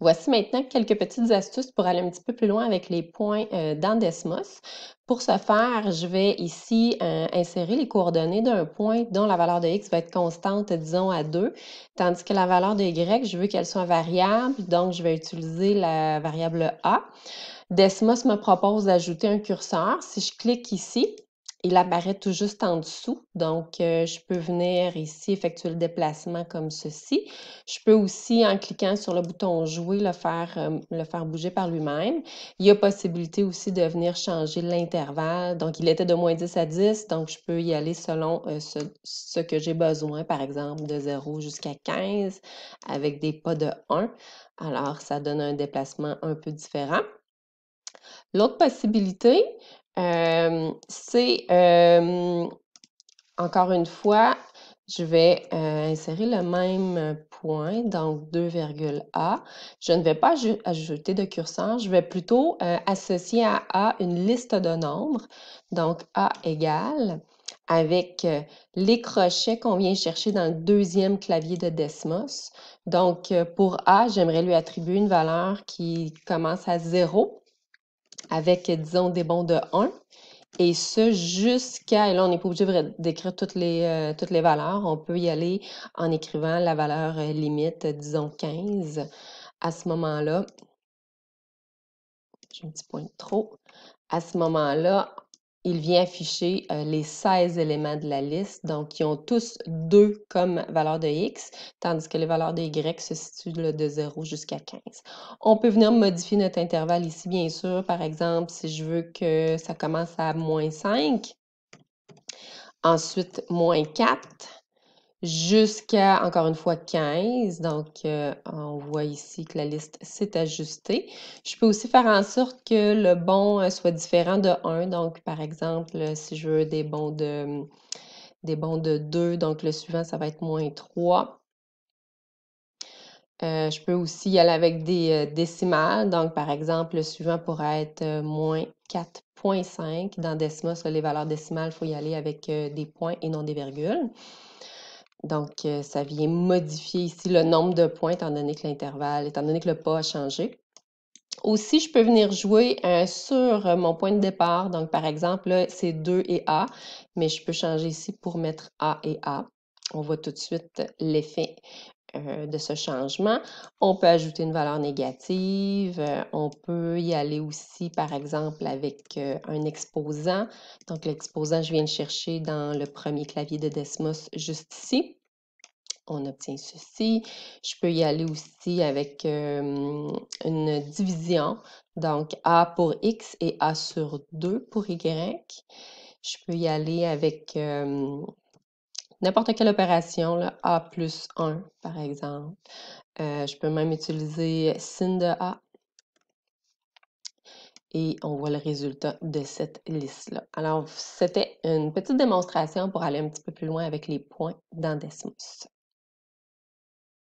Voici maintenant quelques petites astuces pour aller un petit peu plus loin avec les points euh, dans Desmos. Pour ce faire, je vais ici euh, insérer les coordonnées d'un point dont la valeur de x va être constante, disons, à 2, tandis que la valeur de y, je veux qu'elle soit variable, donc je vais utiliser la variable a. Desmos me propose d'ajouter un curseur. Si je clique ici, il apparaît tout juste en dessous. Donc, euh, je peux venir ici effectuer le déplacement comme ceci. Je peux aussi, en cliquant sur le bouton Jouer, le faire, euh, le faire bouger par lui-même. Il y a possibilité aussi de venir changer l'intervalle. Donc, il était de moins 10 à 10, donc je peux y aller selon euh, ce, ce, que j'ai besoin, par exemple de 0 jusqu'à 15, avec des pas de 1. Alors, ça donne un déplacement un peu différent. L'autre possibilité, euh, c'est, euh, encore une fois, je vais euh, insérer le même point, donc A. Je ne vais pas ajouter de curseur, je vais plutôt associer à A une liste de nombres, donc A égale, avec les crochets qu'on vient chercher dans le deuxième clavier de Desmos. Donc, pour A, j'aimerais lui attribuer une valeur qui commence à 0 avec, disons, des bons de 1. Et ce, jusqu'à, et là, on n'est pas obligé d'écrire toutes les, euh, toutes les valeurs. On peut y aller en écrivant la valeur euh, limite, disons 15. À ce moment-là, je un petit point trop. À ce moment-là, il vient afficher euh, les 16 éléments de la liste, donc qui ont tous 2 comme valeur de x, tandis que les valeurs de y se situent de 0 jusqu'à 15. On peut venir modifier notre intervalle ici, bien sûr. Par exemple, si je veux que ça commence à moins 5, ensuite moins 4, jusqu'à, encore une fois, 15. Donc, euh, on voit ici que la liste s'est ajustée. Je peux aussi faire en sorte que le bon euh, soit différent de 1. Donc, par exemple, si je veux des bons de, des bons de 2, donc le suivant, ça va être moins 3. Euh, je peux aussi y aller avec des décimales. Donc, par exemple, le suivant pourrait être moins 4.5. Dans Decima, sur les valeurs décimales, il faut y aller avec des points et non des virgules. Donc, euh, ça vient modifier ici le nombre de points, étant donné que l'intervalle, étant donné que le pas a changé. Aussi, je peux venir jouer euh, sur euh, mon point de départ. Donc, par exemple, c'est 2 et A, mais je peux changer ici pour mettre A et A. On voit tout de suite l'effet euh, de ce changement. On peut ajouter une valeur négative, euh, on peut y aller aussi, par exemple, avec euh, un exposant. Donc, l'exposant, je viens le chercher dans le premier clavier de Desmos juste ici. On obtient ceci. Je peux y aller aussi avec une division, donc A pour X et A sur 2 pour Y. Je peux y aller avec n'importe quelle opération, là, A plus 1, par exemple. Euh, je peux même utiliser sin de A. Et on voit le résultat de cette liste-là. Alors, c'était une petite démonstration pour aller un petit peu plus loin avec les points dans Desmos.